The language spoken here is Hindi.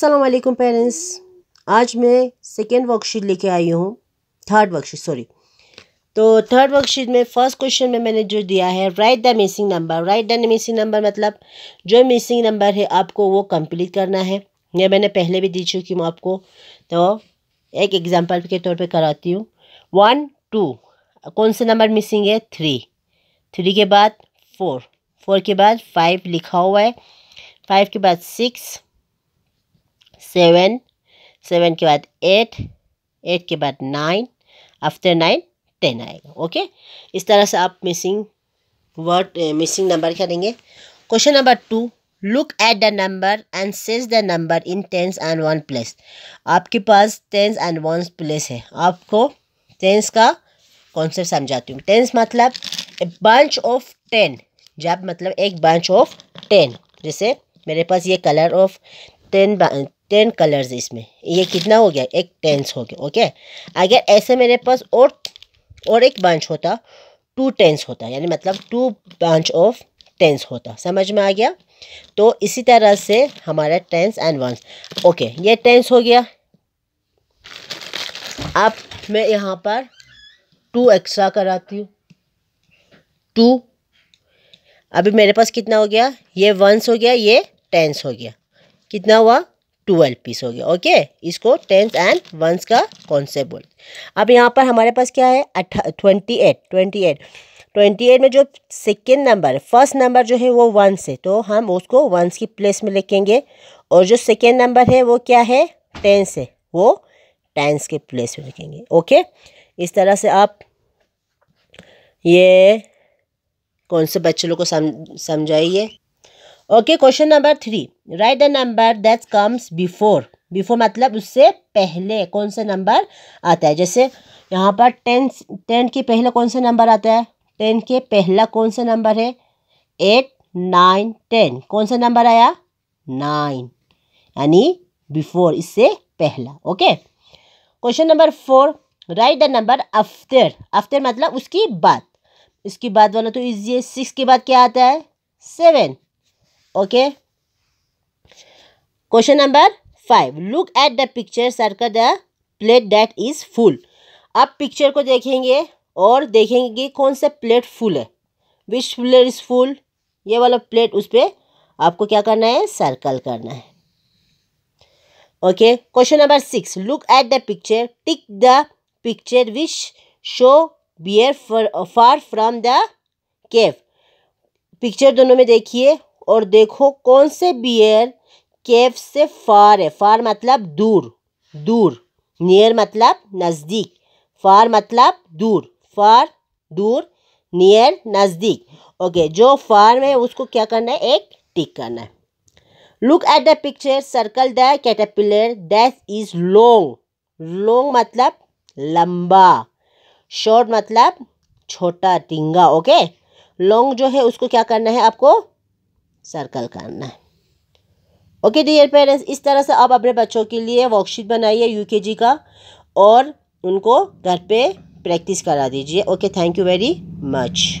असलम पेरेंट्स आज मैं सेकेंड वर्कशीट लेके आई हूँ थर्ड वर्कशीट सॉरी तो थर्ड वर्कशीट में फर्स्ट क्वेश्चन में मैंने जो दिया है write the missing number write the missing number मतलब जो मिसिंग नंबर है आपको वो कंप्लीट करना है यह मैंने पहले भी दी चुकी हूँ आपको तो एक एग्जांपल के तौर पे कराती हूँ वन टू कौन से नंबर मिसिंग है थ्री थ्री के बाद फोर फोर के बाद फाइव लिखा हुआ है फाइव के बाद सिक्स सेवन सेवन के बाद एट एट के बाद नाइन आफ्टर नाइन टेन आएगा ओके इस तरह से आप मिसिंग वर्ड मिसिंग नंबर करेंगे question number two look at the number and says the number in tens and one place आपके पास टेंस एंड वन प्लेस है आपको टेंस का कॉन्सेप्ट समझाती हूँ टेंस मतलब ए बंच ऑफ टेन जब मतलब एक बंच ऑफ टेन जैसे मेरे पास ये colour of ten ten colours इसमें ये कितना हो गया एक टेंस हो गया ओके अगर ऐसे मेरे पास और और एक बंच होता टू टेंस होता यानी मतलब टू बंच ऑफ टेंस होता समझ में आ गया तो इसी तरह से हमारा टेंस एंड वंस ओके ये टेंस हो गया अब मैं यहाँ पर टू एक्स्ट्रा कराती हूँ टू अभी मेरे पास कितना हो गया ये वंस हो गया ये टेंस हो गया कितना हुआ ट्वेल्व पीस हो गया ओके इसको टेंस एंड वंस का कॉन्सेप्ट बोल अब यहाँ पर हमारे पास क्या है अट्ठा twenty eight twenty eight twenty eight में जो सेकेंड नंबर फर्स्ट नंबर जो है वो वंस है तो हम उसको वंस की प्लेस में लिखेंगे और जो सेकेंड नंबर है वो क्या है टेंस है वो टेंस के प्लेस में लिखेंगे ओके इस तरह से आप ये कौन से बच्चे लोग को समझाइए okay question number three write the number that comes before before मतलब उससे पहले कौन सा नंबर आता है जैसे यहाँ पर टें टेन के पहले कौन सा नंबर आता है टेन के पहला कौन सा नंबर है एट नाइन टेन कौन सा नंबर आया नाइन यानी बिफोर इससे पहला okay question number four write the number after after मतलब उसकी बाद इसकी बाद वाला तो इजी है सिक्स के बाद क्या आता है seven okay okay? Question number five look at the picture circle the plate that is full आप पिक्चर को देखेंगे और देखेंगे कि कौन सा प्लेट फुल है विच प्लेट इज़ फुल ये वाला प्लेट उस पर आपको क्या करना है सर्कल करना है okay question number six look at the picture tick the picture which show bear far from the cave picture दोनों में देखिए और देखो कौन से बियर केफ से फार है फार मतलब दूर दूर नियर मतलब नज़दीक फार मतलब दूर फार दूर नियर नज़दीक ओके जो फार में उसको क्या करना है एक टिक करना है look at the picture circle the caterpillar that is long long मतलब लंबा शॉर्ट मतलब छोटा टिंगा ओके लॉन्ग जो है उसको क्या करना है आपको सर्कल करना है ओके डियर पेरेंट्स इस तरह से आप अपने बच्चों के लिए वर्कशीट बनाइए यूकेजी का और उनको घर पे प्रैक्टिस करा दीजिए okay thank you very much